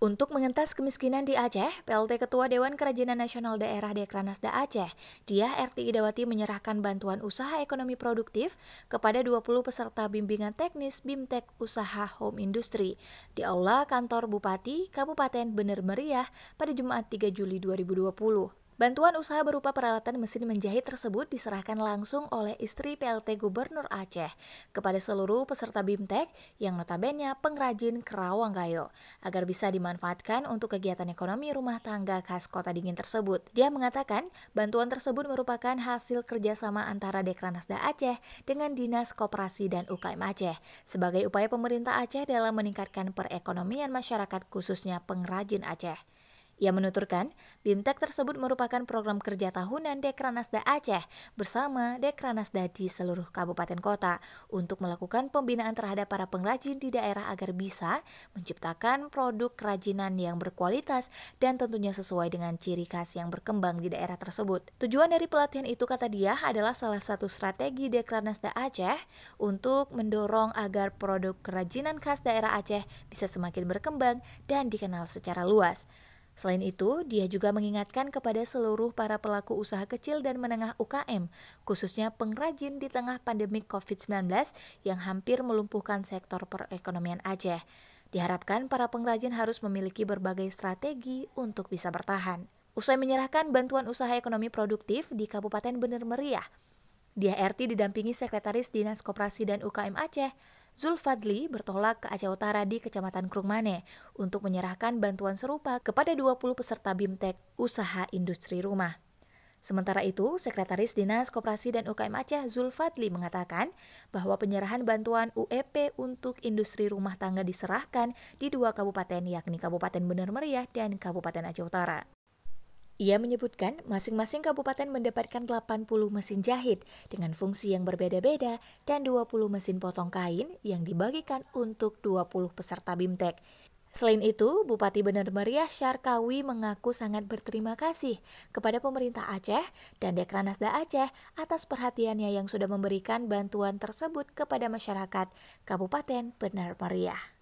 Untuk mengentas kemiskinan di Aceh, PLT Ketua Dewan Kerajinan Nasional Daerah Dekranasda Aceh, dia RTI Dawati menyerahkan bantuan usaha ekonomi produktif kepada 20 peserta bimbingan teknis BIMTEK Usaha Home Industry di Aula Kantor Bupati Kabupaten Bener Meriah pada Jumat 3 Juli 2020. Bantuan usaha berupa peralatan mesin menjahit tersebut diserahkan langsung oleh istri PLT Gubernur Aceh kepada seluruh peserta BIMTEK yang notabene pengrajin Kerawang Gayo agar bisa dimanfaatkan untuk kegiatan ekonomi rumah tangga khas kota dingin tersebut. Dia mengatakan bantuan tersebut merupakan hasil kerjasama antara Dekranasda Aceh dengan Dinas Koperasi dan UKM Aceh sebagai upaya pemerintah Aceh dalam meningkatkan perekonomian masyarakat khususnya pengrajin Aceh. Ia menuturkan, BIMTEK tersebut merupakan program kerja tahunan Dekranasda Aceh bersama Dekranasda di seluruh kabupaten kota untuk melakukan pembinaan terhadap para pengrajin di daerah agar bisa menciptakan produk kerajinan yang berkualitas dan tentunya sesuai dengan ciri khas yang berkembang di daerah tersebut. Tujuan dari pelatihan itu kata dia adalah salah satu strategi Dekranasda Aceh untuk mendorong agar produk kerajinan khas daerah Aceh bisa semakin berkembang dan dikenal secara luas. Selain itu, dia juga mengingatkan kepada seluruh para pelaku usaha kecil dan menengah UKM, khususnya pengrajin di tengah pandemi COVID-19 yang hampir melumpuhkan sektor perekonomian Aceh. Diharapkan para pengrajin harus memiliki berbagai strategi untuk bisa bertahan. Usai menyerahkan bantuan usaha ekonomi produktif di Kabupaten Bener Meriah, dia RT didampingi Sekretaris Dinas Koperasi dan UKM Aceh, Zulfadli bertolak ke Aceh Utara di Kecamatan Krungmane untuk menyerahkan bantuan serupa kepada 20 peserta BIMTEK Usaha Industri Rumah. Sementara itu, Sekretaris Dinas Koperasi dan UKM Aceh Zulfadli mengatakan bahwa penyerahan bantuan UEP untuk industri rumah tangga diserahkan di dua kabupaten yakni Kabupaten Benar Meriah dan Kabupaten Aceh Utara. Ia menyebutkan masing-masing kabupaten mendapatkan 80 mesin jahit dengan fungsi yang berbeda-beda dan 20 mesin potong kain yang dibagikan untuk 20 peserta BIMTEK. Selain itu, Bupati Benar Meriah Syarkawi mengaku sangat berterima kasih kepada pemerintah Aceh dan Dekranasda Aceh atas perhatiannya yang sudah memberikan bantuan tersebut kepada masyarakat Kabupaten Benar Meriah.